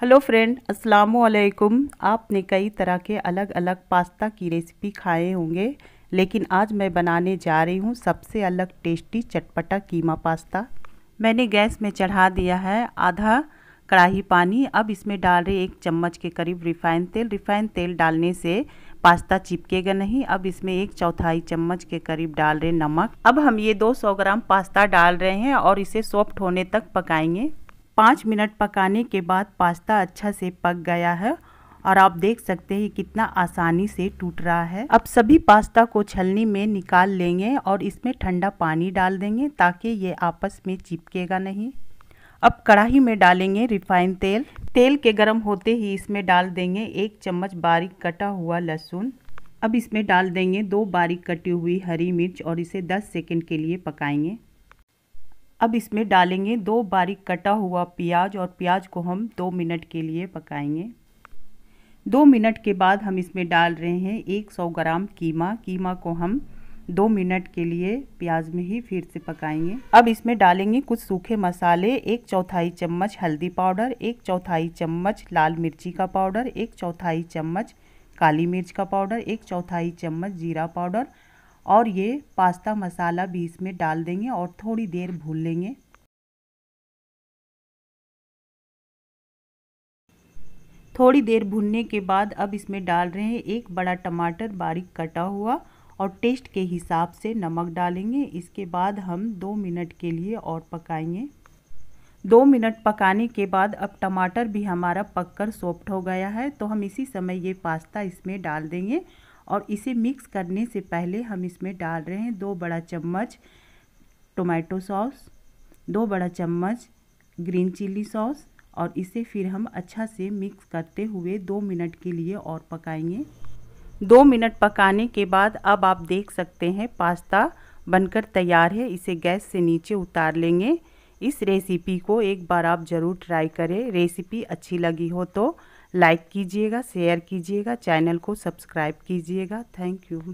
hello friend अस्सलाम वालेकुम आपने कई तरह के अलग अलग पास्ता की रेसिपी खाए होंगे लेकिन आज मैं बनाने जा रही हूँ सबसे अलग टेस्टी चटपटा कीमा पास्ता मैंने गैस में चढ़ा दिया है आधा कढ़ाही पानी अब इसमें डाल रहे एक चम्मच के करीब रिफ़ाइन तेल रिफ़ाइन तेल डालने से पास्ता चिपकेगा नहीं अब इसमें एक चौथाई चम्मच के करीब डाल रहे नमक अब हम ये 200 ग्राम पास्ता डाल रहे हैं और इसे सॉफ्ट होने तक पकाएंगे पाँच मिनट पकाने के बाद पास्ता अच्छा से पक गया है और आप देख सकते हैं कितना आसानी से टूट रहा है अब सभी पास्ता को छलनी में निकाल लेंगे और इसमें ठंडा पानी डाल देंगे ताकि ये आपस में चिपकेगा नहीं अब कढ़ाई में डालेंगे रिफाइंड तेल तेल के गर्म होते ही इसमें डाल देंगे एक चम्मच बारीक कटा हुआ लहसुन अब इसमें डाल देंगे दो बारीक कटी हुई हरी मिर्च और इसे 10 सेकंड के लिए पकाएंगे अब इसमें डालेंगे दो बारीक कटा हुआ प्याज और प्याज को हम दो मिनट के लिए पकाएंगे दो मिनट के बाद हम इसमें डाल रहे हैं 100 ग्राम कीमा कीमा को हम दो मिनट के लिए प्याज में ही फिर से पकाएंगे अब इसमें डालेंगे कुछ सूखे मसाले एक चौथाई चम्मच हल्दी पाउडर एक चौथाई चम्मच लाल मिर्ची का पाउडर एक चौथाई चम्मच काली मिर्च का पाउडर एक चौथाई चम्मच जीरा पाउडर और ये पास्ता मसाला भी इसमें डाल देंगे और थोड़ी देर भून लेंगे थोड़ी देर भूनने के बाद अब इसमें डाल रहे हैं एक बड़ा टमाटर बारीक कटा हुआ और टेस्ट के हिसाब से नमक डालेंगे इसके बाद हम दो मिनट के लिए और पकाएंगे दो मिनट पकाने के बाद अब टमाटर भी हमारा पककर सॉफ्ट हो गया है तो हम इसी समय ये पास्ता इसमें डाल देंगे और इसे मिक्स करने से पहले हम इसमें डाल रहे हैं दो बड़ा चम्मच टोमेटो सॉस दो बड़ा चम्मच ग्रीन चिल्ली सॉस और इसे फिर हम अच्छा से मिक्स करते हुए दो मिनट के लिए और पकाएंगे दो मिनट पकाने के बाद अब आप देख सकते हैं पास्ता बनकर तैयार है इसे गैस से नीचे उतार लेंगे इस रेसिपी को एक बार आप ज़रूर ट्राई करें रेसिपी अच्छी लगी हो तो लाइक कीजिएगा शेयर कीजिएगा चैनल को सब्सक्राइब कीजिएगा थैंक यू